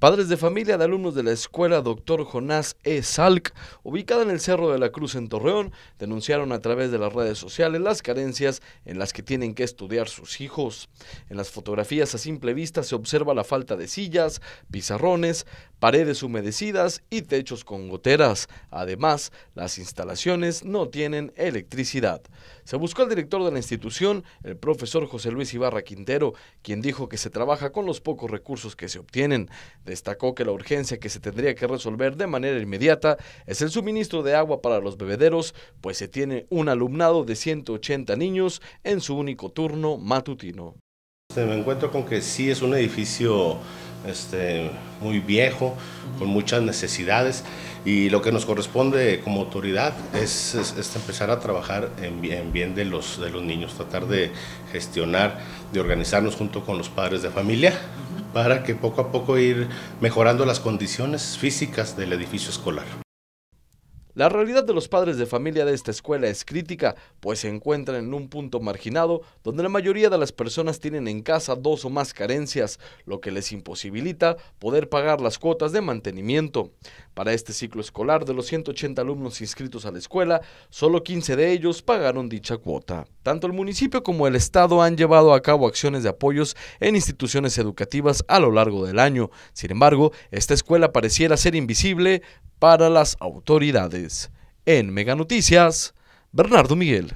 Padres de familia de alumnos de la escuela Dr. Jonás E. Salk, ubicada en el Cerro de la Cruz en Torreón, denunciaron a través de las redes sociales las carencias en las que tienen que estudiar sus hijos. En las fotografías a simple vista se observa la falta de sillas, pizarrones, paredes humedecidas y techos con goteras. Además, las instalaciones no tienen electricidad. Se buscó al director de la institución, el profesor José Luis Ibarra Quintero, quien dijo que se trabaja con los pocos recursos que se obtienen. Destacó que la urgencia que se tendría que resolver de manera inmediata es el suministro de agua para los bebederos, pues se tiene un alumnado de 180 niños en su único turno matutino. Me encuentro con que sí es un edificio este, muy viejo, con muchas necesidades y lo que nos corresponde como autoridad es, empezar a trabajar en bien, de, los, de los niños, tratar de gestionar, de organizarnos junto con los padres de familia para que poco a poco ir mejorando las condiciones físicas del edificio escolar. La realidad de los padres de familia de esta escuela es crítica, pues se encuentran en un punto marginado donde la mayoría de las personas tienen en casa dos o más carencias, lo que les imposibilita poder pagar las cuotas de mantenimiento. Para este ciclo escolar, de los 180 alumnos inscritos a la escuela, solo 15 de ellos pagaron dicha cuota. Tanto el municipio como el Estado han llevado a cabo acciones de apoyos en instituciones educativas a lo largo del año. Sin embargo, esta escuela pareciera ser invisible para las autoridades. En Mega Noticias, Bernardo Miguel.